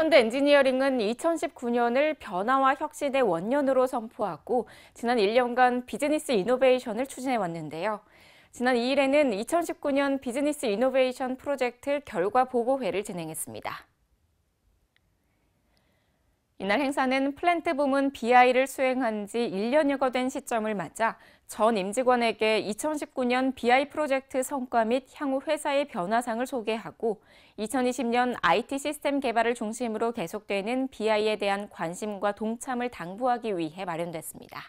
현대 엔지니어링은 2019년을 변화와 혁신의 원년으로 선포하고 지난 1년간 비즈니스 이노베이션을 추진해 왔는데요. 지난 2일에는 2019년 비즈니스 이노베이션 프로젝트 결과 보고회를 진행했습니다. 이날 행사는 플랜트 부문 BI를 수행한 지 1년여가 된 시점을 맞아 전 임직원에게 2019년 BI 프로젝트 성과 및 향후 회사의 변화상을 소개하고 2020년 IT 시스템 개발을 중심으로 계속되는 BI에 대한 관심과 동참을 당부하기 위해 마련됐습니다.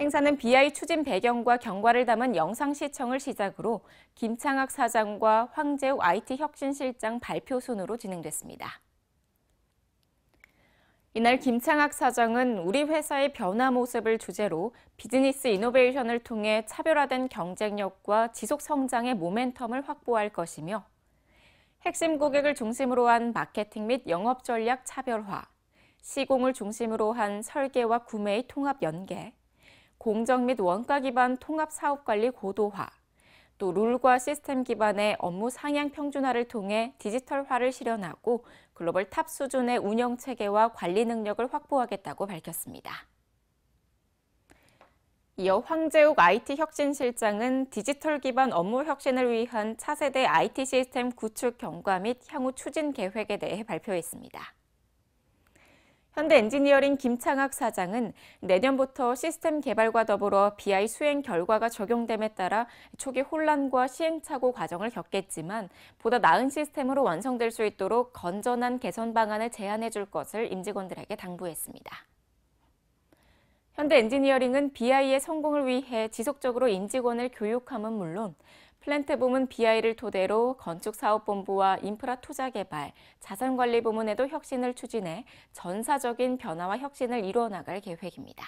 행사는 BI 추진 배경과 경과를 담은 영상 시청을 시작으로 김창학 사장과 황재욱 IT 혁신실장 발표 순으로 진행됐습니다. 이날 김창학 사장은 우리 회사의 변화 모습을 주제로 비즈니스 이노베이션을 통해 차별화된 경쟁력과 지속 성장의 모멘텀을 확보할 것이며 핵심 고객을 중심으로 한 마케팅 및 영업 전략 차별화, 시공을 중심으로 한 설계와 구매의 통합 연계, 공정 및 원가 기반 통합 사업 관리 고도화, 또 룰과 시스템 기반의 업무 상향 평준화를 통해 디지털화를 실현하고 글로벌 탑 수준의 운영 체계와 관리 능력을 확보하겠다고 밝혔습니다. 이어 황재욱 IT 혁신실장은 디지털 기반 업무 혁신을 위한 차세대 IT 시스템 구축 경과 및 향후 추진 계획에 대해 발표했습니다. 현대 엔지니어링 김창학 사장은 내년부터 시스템 개발과 더불어 BI 수행 결과가 적용됨에 따라 초기 혼란과 시행착오 과정을 겪겠지만 보다 나은 시스템으로 완성될 수 있도록 건전한 개선 방안을 제안해 줄 것을 임직원들에게 당부했습니다. 현대 엔지니어링은 BI의 성공을 위해 지속적으로 임직원을 교육함은 물론 플랜트부문 BI를 토대로 건축사업본부와 인프라투자개발, 자산관리부문에도 혁신을 추진해 전사적인 변화와 혁신을 이루어나갈 계획입니다.